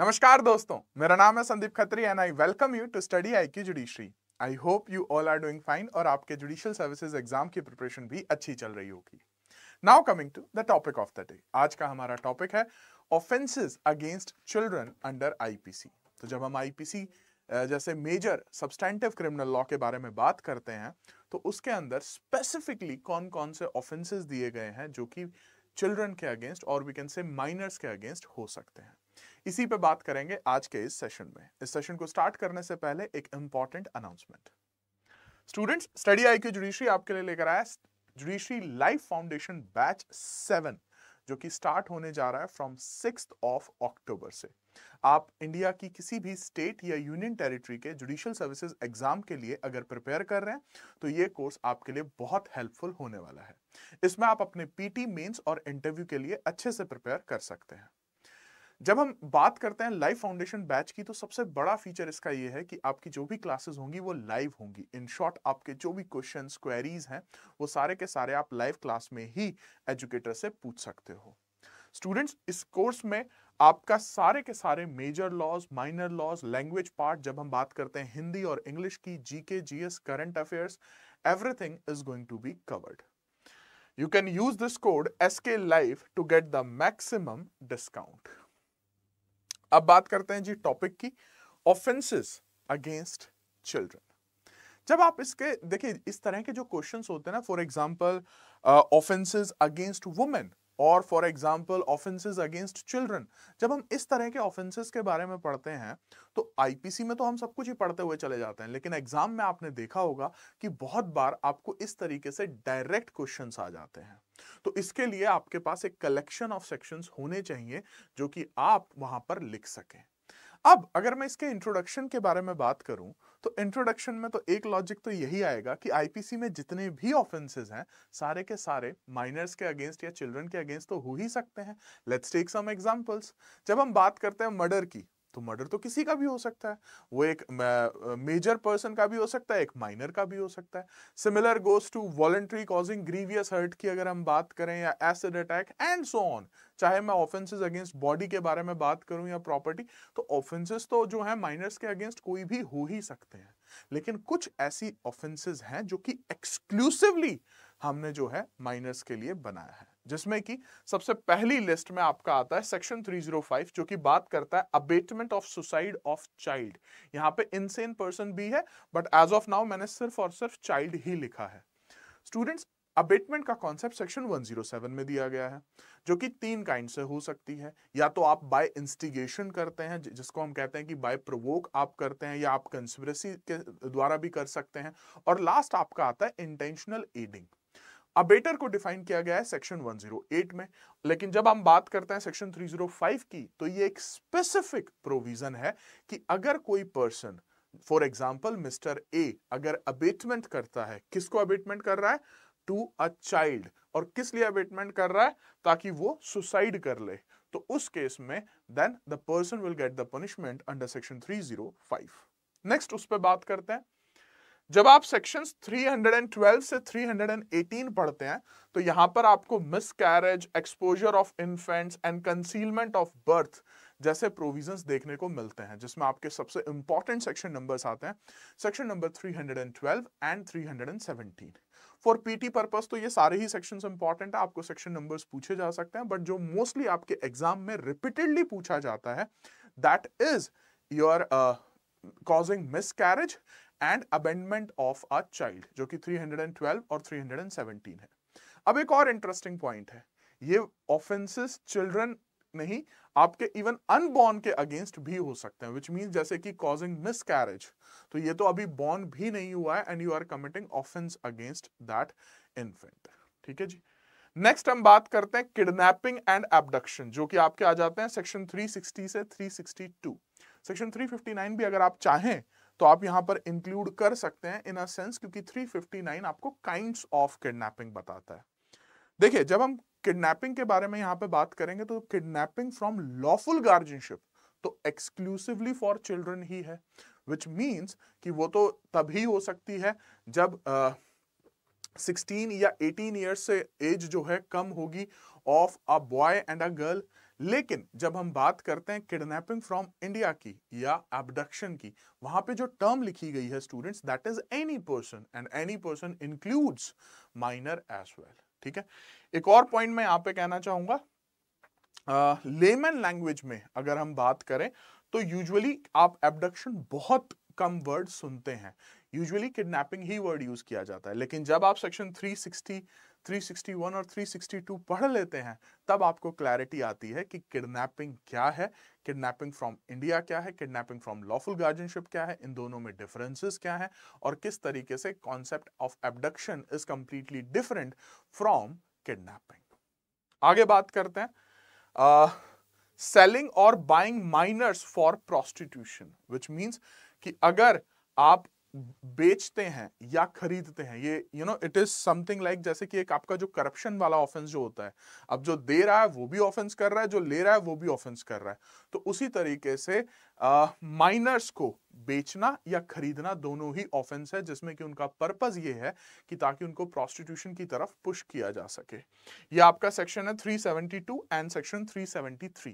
नमस्कार दोस्तों मेरा नाम है Sandeep Khatri and I welcome you to study I Q judiciary I hope you all are doing fine और आपके जुडिशियल सर्विसेज एग्जाम की प्रिपरेशन भी अच्छी चल रही होगी now coming to the topic of the day आज का हमारा टॉपिक है offences against children under IPC तो जब हम आईपीसी जैसे मेजर सब्सटेंटिव क्रिमिनल लॉ के बारे में बात करते हैं तो उसके अंदर स्पेसिफिकली कौन कौन से ऑफेंसेस दिए गए हैं जो कि चिल्ड्रन के अगेंस्ट और वी कैन से माइनर्स के अगेंस्ट हो सकते हैं इसी पे बात करेंगे आज के इस सेशन में इस सेशन को स्टार्ट करने से पहले एक important announcement students study I Q judiciary आपके लिए लेकर आया judiciary life foundation batch seven जो कि स्टार्ट होने जा रहा है फ्रॉम सिक्स ऑफ अक्टूबर से आप इंडिया की किसी भी स्टेट या यूनियन टेरिटरी के जुडिशियल सर्विसेज एग्जाम के लिए अगर प्रिपेयर कर रहे हैं तो ये कोर्स आपके लिए बहुत हेल्पफुल होने वाला है इसमें आप अपने पीटी मेंस और इंटरव्यू के लिए अच्छे से प्रिपेयर कर सकते हैं जब हम बात करते हैं लाइव फाउंडेशन बैच की तो सबसे बड़ा फीचर इसका ये है कि आपकी जो भी क्लासेस होंगी वो लाइव होंगी इन शॉर्ट आपके जो भी क्वेश्चन क्वेरीज हैं वो सारे के सारे आप लाइव क्लास में ही एजुकेटर से पूछ सकते हो स्टूडेंट्स इस कोर्स में आपका सारे के सारे major laws minor laws language part जब हम बात करते हैं हिंदी और इंग्लिश की GK GS current affairs everything is going to be covered you can use this code S K live to get the maximum discount अब बात करते हैं जी टॉपिक की ऑफेंसेस अगेंस्ट चिल्ड्रन जब आप इसके देखिए इस तरह के जो क्वेश्चंस होते हैं ना for example offences against women और for example offences against children जब हम इस तरह के ऑफेंसेज के बारे में पढ़ते हैं तो आईपीसी में तो हम सब कुछ ही पढ़ते हुए चले जाते हैं लेकिन एग्जाम में आपने देखा होगा कि बहुत बार आपको इस तरीके से डायरेक्ट क्वेश्चन आ जाते हैं तो इसके लिए आपके पास एक कलेक्शन ऑफ सेक्शन होने चाहिए जो कि आप वहां पर लिख सकें अब अगर मैं इसके इंट्रोडक्शन के बारे में बात करूं तो इंट्रोडक्शन में तो एक लॉजिक तो यही आएगा कि आईपीसी में जितने भी ऑफेंसेज हैं सारे के सारे माइनर्स के अगेंस्ट या चिल्ड्रन के अगेंस्ट तो हो ही सकते हैं लेट्स टेक सम एग्जांपल्स जब हम बात करते हैं मर्डर की तो मर्डर तो किसी का भी हो सकता है वो एक मेजर पर्सन का भी हो सकता है एक माइनर का भी हो सकता है similar goes to voluntary causing grievous hurt की अगर हम बात करें या acid attack and so on चाहे मैं ऑफेंसेस अगेंस्ट बॉडी के बारे में बात करूं या प्रॉपर्टी तो ऑफेंसेस तो जो है माइनर्स के अगेंस्ट कोई भी हो ही सकते हैं लेकिन कुछ ऐसी ऑफेंसेस हैं जो कि एक्सक्लूसिवली हमने जो है माइनर्स के लिए बनाया है जिसमें कि सबसे पहली लिस्ट में आपका आता है सेक्शन 305 जो कि बात करता है abetment of suicide of child यहाँ पे इनसेन पर्सन भी है बट एज ऑफ नाउ मैंने सिर्फ और सिर्फ चाइल्ड ही लिखा है स्टूडेंट्स अबेटमेंट का कॉन्सेप्ट सेक्शन 107 में दिया गया है जो कि तीन काइंड से हो सकती है या तो आप बाय इंस्टिगेशन करते हैं जिसको हम कहते हैं कि बाय प्रोवोक आप करते हैं या आप कंस्पिरेसी के द्वारा भी कर सकते हैं और लास्ट आपका आता है इंटेंशनल एडिंग अबेटर को डिफाइन किया गया है सेक्शन 108 में लेकिन जब हम बात करते हैं सेक्शन 305 की तो ये एक स्पेसिफिक प्रोविजन है कि अगर कोई person for example mister A अगर अबेटमेंट करता है किसको अबेटमेंट कर रहा है टू अ चाइल्ड और किस लिए अबेटमेंट कर रहा है ताकि वो सुसाइड कर ले तो उस केस में then the person will get the punishment under section 305 next उस पर बात करते हैं जब आप सेक्शन 312 से 318 पढ़ते हैं तो यहां पर आपको miscarriage exposure of infants and concealment of birth जैसे प्रोविजंस देखने को मिलते हैं जिसमें आपके सबसे इंपॉर्टेंट सेक्शन नंबर्स आते हैं section number 312 and 317 for PT purpose तो ये सारे ही सेक्शंस इंपॉर्टेंट है आपको सेक्शन नंबर्स पूछे जा सकते हैं बट जो मोस्टली आपके एग्जाम में रिपीटेडली पूछा जाता है that is your causing miscarriage and abandonment of a child जो कि 312 और 317 है अब एक और इंटरेस्टिंग पॉइंट है ये ऑफेंसेस चिल्ड्रन नहीं आपके इवन अनबॉर्न के अगेंस्ट भी हो सकते हैं विच मीन जैसे कि कॉजिंग मिस तो ये तो अभी बॉर्न भी नहीं हुआ है and you are committing offence against that infant ठीक है जी नेक्स्ट हम बात करते हैं किडनैपिंग एंड एबडक्शन जो कि आपके आ जाते हैं सेक्शन 360 से 362 सेक्शन 359 भी अगर आप चाहें तो आप यहां पर इंक्लूड कर सकते हैं इन अ सेंस क्योंकि 359 आपको काइंड ऑफ किडनैपिंग बताता है देखिए जब हम किडनैपिंग के बारे में यहां पे बात करेंगे तो किडनैपिंग फ्रॉम लॉफुल गार्जियनशिप तो एक्सक्लूसिवली फॉर चिल्ड्रन ही है विच मीन्स कि वो तो तभी हो सकती है जब सिक्सटीन uh, या एटीन ईयर्स से एज जो है कम होगी of a boy and a girl लेकिन जब हम बात करते हैं किडनैपिंग फ्रॉम इंडिया की या एबडक्शन की वहां पे जो टर्म लिखी गई है students that is any person and any person includes minor as well ठीक है एक और पॉइंट मैं यहां पे कहना चाहूंगा लेमन लैंग्वेज में अगर हम बात करें तो यूजुअली आप एबडक्शन बहुत कम वर्ड सुनते हैं यूजुअली किडनैपिंग ही वर्ड यूज किया जाता है लेकिन जब आप सेक्शन 360 361 और 362 पढ़ लेते हैं तब आपको क्लैरिटी आती है कि किडनैपिंग क्या है किडनैपिंग फ्रॉम इंडिया क्या है किडनैपिंग फ्रॉम लॉफुल गार्जियनशिप क्या है इन दोनों में डिफरेंसेस क्या है और किस तरीके से concept of abduction is completely different from kidnapping आगे बात करते हैं सेलिंग और buying minors for prostitution which means कि अगर आप बेचते हैं या खरीदते हैं ये you know it is something like जैसे कि एक आपका जो करप्शन वाला ऑफेंस जो होता है अब जो दे रहा है वो भी ऑफेंस कर रहा है जो ले रहा है वो भी ऑफेंस कर रहा है तो उसी तरीके से माइनर्स को बेचना या खरीदना दोनों ही ऑफेंस है जिसमें कि उनका पर्पज ये है कि ताकि उनको प्रोस्टिट्यूशन की तरफ पुश किया जा सके ये आपका सेक्शन है 372 एंड सेक्शन 373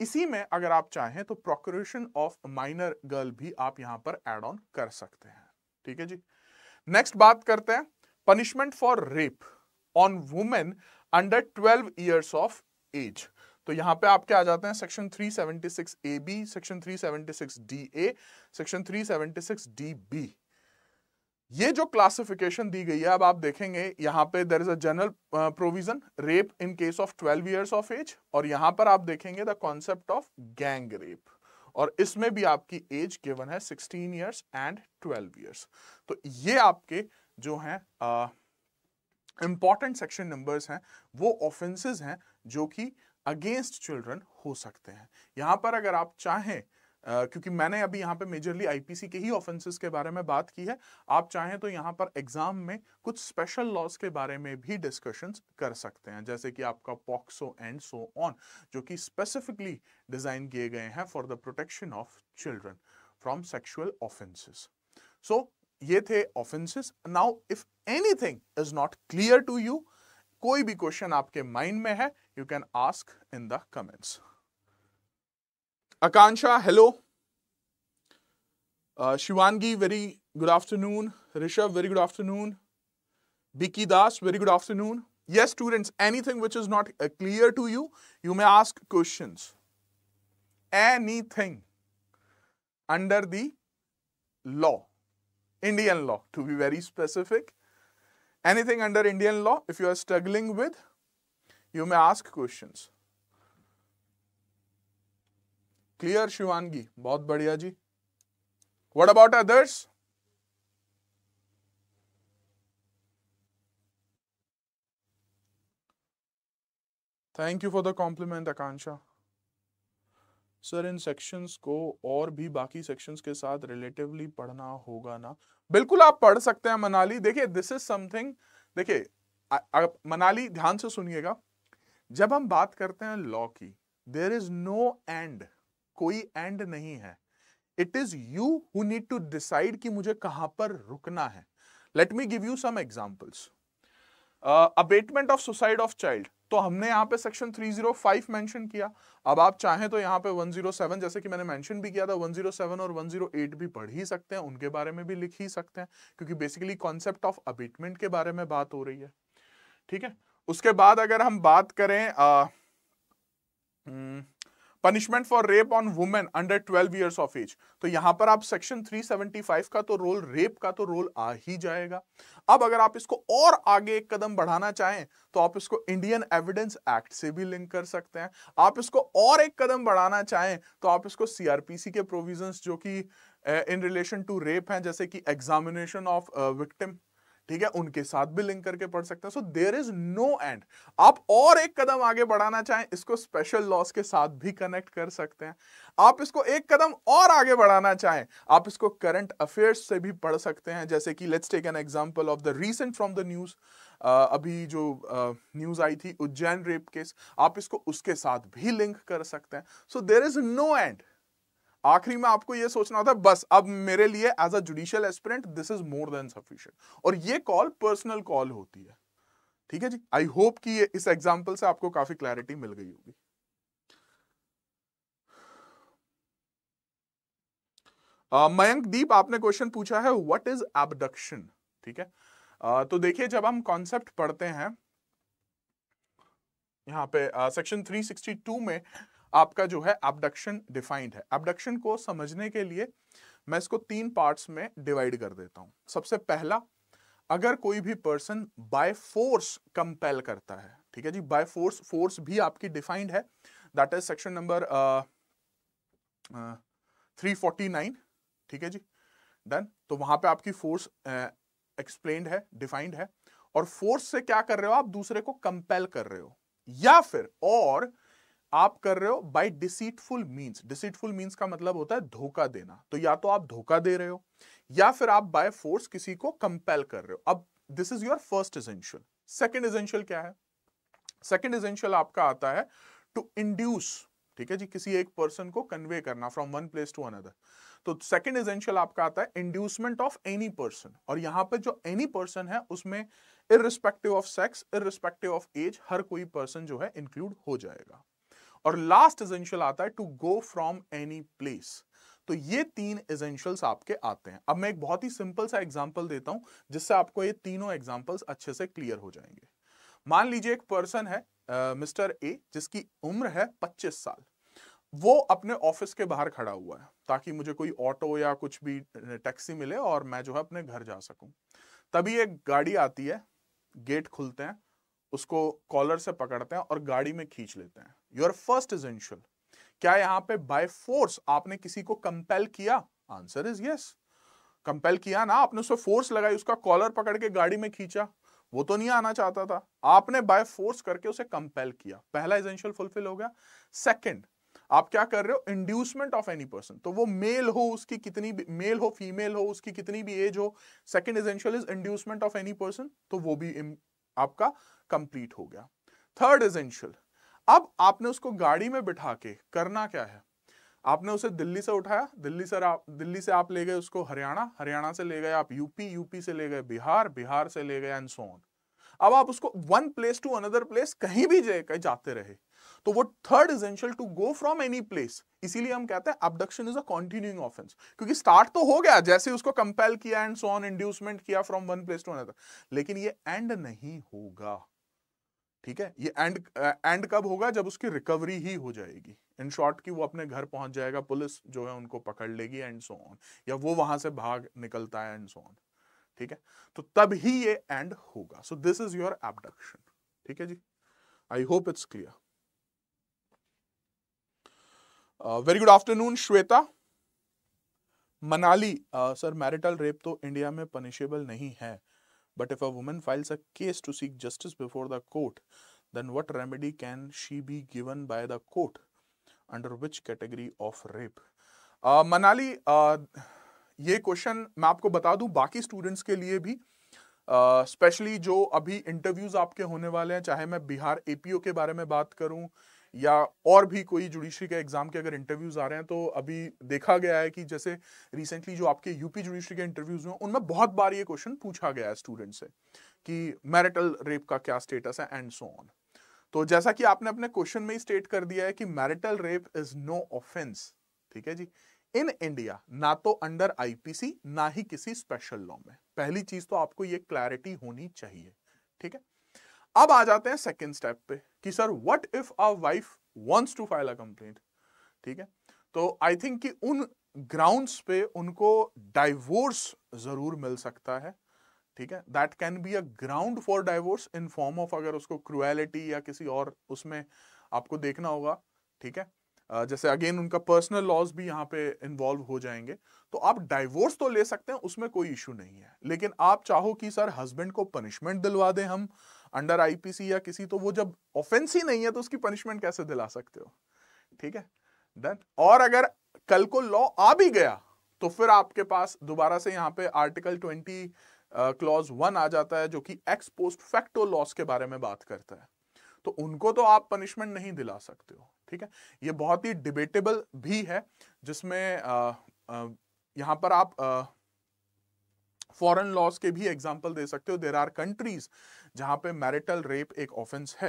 इसी में अगर आप चाहें तो प्रोक्रेशन ऑफ माइनर गर्ल भी आप यहाँ पर एड ऑन कर सकते हैं ठीक है जी नेक्स्ट बात करते हैं punishment for rape on women under twelve years of age तो यहाँ पे आपके आ जाते हैं section 376 A B section 376 D A section 376 D B ये जो क्लासिफिकेशन दी गई है अब आप देखेंगे यहाँ पे there is a general provision rape in case of 12 years of age और यहाँ पर आप देखेंगे the concept of gang rape और इसमें भी आपकी एज गिवन है 16 इयर्स एंड 12 इयर्स तो ये आपके जो हैं इंपॉर्टेंट सेक्शन नंबर्स हैं वो ऑफेंसेस हैं जो कि अगेंस्ट चिल्ड्रन हो सकते हैं यहाँ पर अगर आप चाहें Uh, क्योंकि मैंने अभी यहाँ पे मेजरली आईपीसी के ही ऑफेंसेस के बारे में बात की है आप चाहें तो यहाँ पर एग्जाम में कुछ स्पेशल लॉज के बारे में भी डिस्कशंस कर सकते हैं जैसे कि आपका पॉक्सो एंड सो ऑन जो कि स्पेसिफिकली डिजाइन किए गए हैं for the protection of children from sexual offences so ये थे offences now if anything is not clear to you कोई भी क्वेश्चन आपके माइंड में है you can ask in the comments Akanksha hello Shivangi very good afternoon Rishabh very good afternoon Biki Das very good afternoon yes students anything which is not clear to you you may ask question any thing under the Indian law to be very specific Anything under Indian law, if you are struggling with, you may ask questions. Clear, Shivangi? बहुत बढ़िया What about others? Thank you for the compliment, Akansha. Sir इन sections को और भी बाकी sections के साथ relatively पढ़ना होगा ना बिल्कुल आप पढ़ सकते हैं मनाली देखिए दिस इज समथिंग देखिए मनाली ध्यान से सुनिएगा जब हम बात करते हैं लॉ की देर इज नो एंड कोई एंड नहीं है it is you who need to decide कि मुझे कहां पर रुकना है let me give you some examples abetment of suicide of child तो हमने यहाँ पे सेक्शन 305 मेंशन किया अब आप चाहें तो यहाँ पे 107 जैसे कि मैंने मेंशन भी किया था 107 और 108 भी पढ़ ही सकते हैं उनके बारे में भी लिख ही सकते हैं क्योंकि बेसिकली कॉन्सेप्ट ऑफ अबेटमेंट के बारे में बात हो रही है ठीक है उसके बाद अगर हम बात करें आ, न, हम्म, punishment for rape on women under 12 years of age तो यहां पर आप सेक्शन 375 का तो रोल रेप का तो रोल आ ही जाएगा अब अगर आप इसको और आगे एक कदम बढ़ाना चाहें तो आप इसको इंडियन एविडेंस एक्ट से भी लिंक कर सकते हैं आप इसको और एक कदम बढ़ाना चाहें तो आप इसको सीआरपीसी के प्रोविजंस जो कि इन रिलेशन टू रेप हैं जैसे कि एग्जामिनेशन ऑफ विक्टिम ठीक है उनके साथ भी लिंक करके पढ़ सकते हैं so there is no end आप और एक कदम आगे बढ़ाना चाहें इसको स्पेशल लॉस के साथ भी कनेक्ट कर सकते हैं आप इसको एक कदम और आगे बढ़ाना चाहें आप इसको करंट अफेयर्स से भी पढ़ सकते हैं जैसे कि let's take an example of the recent from the news अभी जो न्यूज़ आई थी उज्जैन रेप केस आप इसको उसके साथ भी लिंक कर सकते हैं so there is no end आखिरी में आपको यह सोचना होता है बस अब मेरे लिए as a judicial aspirant this is more than sufficient और ये कॉल पर्सनल कॉल होती है ठीक है जी आई होप कि ये इस एग्जाम्पल से आपको काफी क्लैरिटी मिल गई होगी मयंक दीप आपने क्वेश्चन पूछा है व्हाट इज एबडक्शन ठीक है uh, तो देखिए जब हम कॉन्सेप्ट पढ़ते हैं यहां पे सेक्शन uh, 362 में आपका जो है अबडक्शन डिफाइंड है अबडक्शन को समझने के लिए मैं इसको तीन पार्ट्स में डिवाइड कर देता हूं सबसे पहला अगर कोई भी पर्सन बाय फोर्स कंपेल करता है ठीक है जी बाय फोर्स फोर्स भी आपकी डिफाइंड है that is section number three forty nine ठीक है जी डन तो वहां पे आपकी फोर्स एक्सप्लेन uh, है डिफाइंड है और फोर्स से क्या कर रहे हो आप दूसरे को कंपेल कर रहे हो या फिर और आप कर रहे हो by deceitful means deceitful means का मतलब होता है धोखा देना तो या तो आप धोखा दे रहे हो या फिर आप बाय फोर्स किसी को कंपेल कर रहे हो अब this is your first essential second essential क्या है सेकेंड इजेंशियल आपका आता है टू इंड्यूस ठीक है जी किसी एक पर्सन को कन्वे करना from one place to another तो सेकेंड इजेंशियल आपका आता है इंड्यूसमेंट ऑफ एनी पर्सन और यहां पर जो एनी पर्सन है उसमें irrespective of sex irrespective of age हर कोई पर्सन जो है इंक्लूड हो जाएगा और लास्ट एजेंशियल आता है to go from any place तो ये तीन एजेंशियल्स आपके आते हैं अब मैं एक बहुत ही सिंपल सा एग्जाम्पल देता हूं जिससे आपको ये तीनों एग्जाम्पल अच्छे से क्लियर हो जाएंगे मान लीजिए एक पर्सन है मिस्टर ए जिसकी उम्र है 25 साल वो अपने ऑफिस के बाहर खड़ा हुआ है ताकि मुझे कोई ऑटो या कुछ भी टैक्सी मिले और मैं जो है अपने घर जा सकूं तभी एक गाड़ी आती है गेट खुलते हैं उसको कॉलर से पकड़ते हैं और गाड़ी में खींच लेते हैं योर फर्स्ट इजेंशियल क्या यहां पे बाय फोर्स आपने किसी को कंपेल किया आंसर इज यस कंपेल किया ना आपने उसको फोर्स लगाई उसका कॉलर पकड़ के गाड़ी में खींचा वो तो नहीं आना चाहता था आपने बाय फोर्स करके उसे कंपेल किया पहला इजेंशियल फुलफिल हो गया सेकंड आप क्या कर रहे हो इंड्यूसमेंट ऑफ एनी पर्सन तो वो मेल हो उसकी कितनी भी मेल हो फीमेल हो उसकी कितनी भी एज हो second essential is inducement of any person तो वो भी आपका कंप्लीट हो गया थर्ड इजेंशियल अब आपने उसको गाड़ी में बिठा के करना क्या है आपने उसे दिल्ली से उठाया दिल्ली से आप दिल्ली से आप ले गए उसको हरियाणा हरियाणा से ले गए आप यूपी यूपी से ले गए बिहार बिहार से ले गए एंड सोन अब आप उसको one place to another place कहीं भी जाए कहीं जाते रहे तो वो third essential to go from any place इसीलिए हम कहते हैं abduction is a continuing offence क्योंकि स्टार्ट तो हो गया जैसे उसको कंपेल किया एंड सो ऑन इंड्यूसमेंट किया from one place to another लेकिन ये एंड नहीं होगा ठीक है ये एंड एंड कब होगा जब उसकी रिकवरी ही हो जाएगी इन शॉर्ट कि वो अपने घर पहुंच जाएगा पुलिस जो है उनको पकड़ लेगी एंड सो ऑन या वो वहां से भाग निकलता है एंड सो ऑन ठीक है तो तब ही ये एंड होगा so this is your abduction ठीक है जी I hope it's clear very good afternoon Shweta Manali sir marital rape तो इंडिया में पनिशेबल नहीं है But if a woman files a case to seek justice before the court, then what remedy can she be given by the court? Under which category of rape? Uh, manali uh, ये question मैं आपको बता दूं बाकी students के लिए भी specially uh, जो अभी इंटरव्यूज आपके होने वाले हैं चाहे मैं बिहार एपीओ के बारे में बात करूं या और भी कोई जुडिशरी के एग्जाम के अगर इंटरव्यूज आ रहे हैं तो अभी देखा गया है कि जैसे रिसेंटली जो आपके यूपी जुडिशरी के इंटरव्यूज हुए उनमें बहुत बार ये क्वेश्चन पूछा गया है स्टूडेंट से कि मैरिटल रेप का क्या स्टेटस है एंड सो ऑन तो जैसा कि आपने अपने क्वेश्चन में ही स्टेट कर दिया है कि marital rape is no offence ठीक है जी इन इंडिया ना तो अंडर आईपीसी ना ही किसी स्पेशल लॉ में पहली चीज तो आपको ये क्लैरिटी होनी चाहिए ठीक है अब आ जाते हैं सेकेंड स्टेप पे कि sir what if our wife wants to file a complaint ठीक है तो आई थिंक कि उन ग्राउंड्स पे उनको डाइवोर्स जरूर मिल सकता है ठीक है that can be a ground for divorce in form of अगर उसको क्रुएलिटी या किसी और उसमें आपको देखना होगा ठीक है Uh, जैसे अगेन उनका पर्सनल लॉज भी यहाँ पे इन्वॉल्व हो जाएंगे तो आप डाइवोर्स तो ले सकते हैं उसमें कोई इशू नहीं है लेकिन आप चाहो कि सर हस्बैंड को पनिशमेंट दिलवा दें हम अंडर आईपीसी या किसी तो वो जब ऑफेंस ही नहीं है तो उसकी पनिशमेंट कैसे दिला सकते हो ठीक है देन और अगर कल को लॉ आ भी गया तो फिर आपके पास दोबारा से यहाँ पे आर्टिकल ट्वेंटी क्लॉज वन आ जाता है जो कि एक्स पोस्ट फैक्टो लॉस के बारे में बात करता है तो उनको तो आप पनिशमेंट नहीं दिला सकते हो ठीक है ये बहुत ही डिबेटेबल भी है जिसमें यहाँ पर आप आ, फॉरेन लॉज के भी एग्जाम्पल दे सकते हो देर आर कंट्रीज जहाँ पे मैरिटल रेप एक ऑफेंस है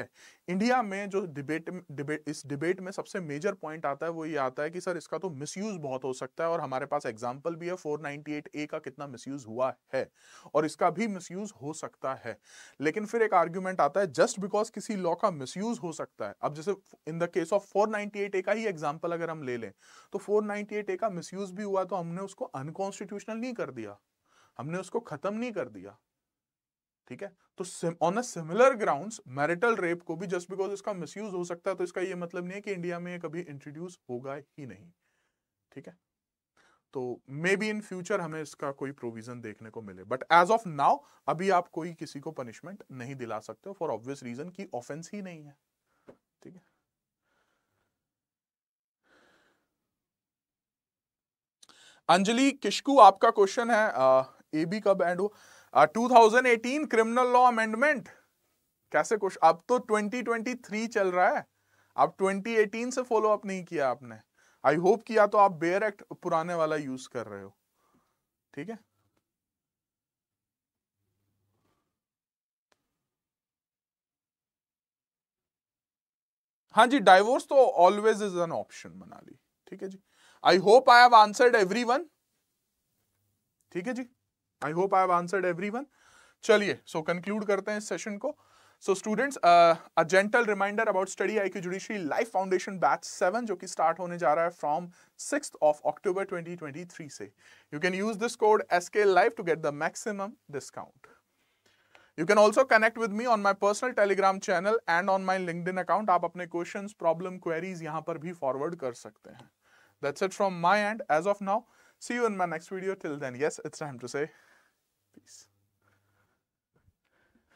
इंडिया में जो डिबेट डिबेट इस डिबेट में सबसे मेजर पॉइंट आता है वो ये आता है कि सर इसका तो मिस बहुत हो सकता है और हमारे पास एग्जाम्पल भी है 498 ए का कितना मिस हुआ है और इसका भी मिस हो सकता है लेकिन फिर एक आर्ग्यूमेंट आता है जस्ट बिकॉज किसी लॉ का मिस हो सकता है अब जैसे in the case of four A का ही एग्जाम्पल अगर हम ले लें तो फोर ए का मिस भी हुआ तो हमने उसको अनकॉन्स्टिट्यूशनल नहीं कर दिया हमने उसको खत्म नहीं कर दिया ठीक है तो on a similar grounds marital rape को भी जस्ट बिकॉज इसका मिसयूज हो सकता है तो इसका ये मतलब नहीं है कि इंडिया में कभी इंट्रोड्यूस होगा ही नहीं ठीक है तो मे बी इन फ्यूचर हमें इसका कोई प्रोविजन देखने को मिले बट एज ऑफ नाउ अभी आप कोई किसी को पनिशमेंट नहीं दिला सकते हो फॉर ऑब्वियस रीजन की ऑफेंस ही नहीं है ठीक है अंजलि किशकू आपका क्वेश्चन है ए बी कब एंड हुआ two thousand eighteen criminal law amendment कैसे कुछ अब तो ट्वेंटी ट्वेंटी थ्री चल रहा है अब ट्वेंटी एटीन से फॉलो अप नहीं किया आपने आई होप किया तो आप बेयर एक्ट पुराने वाला यूज कर रहे हो ठीक है हाँ जी डाइवोर्स तो always is an option Manali ठीक है जी I hope I have answered everyone ठीक है जी I hope I answered everyone चलिए सो कंक्लूड करते हैं इस सेशन को so students a gentle reminder about study I Q judiciary life foundation batch seven जो कि स्टार्ट होने जा रहा है फ्रॉम सिक्स ऑफ अक्टूबर 2023 से you can use this code S K life to get the maximum discount you can also connect with me on my personal Telegram channel and on my LinkedIn account आप अपने question problem queries यहाँ पर भी forward कर सकते हैं that's it from my end as of now see you in my next video till then yes it's time to say Peace.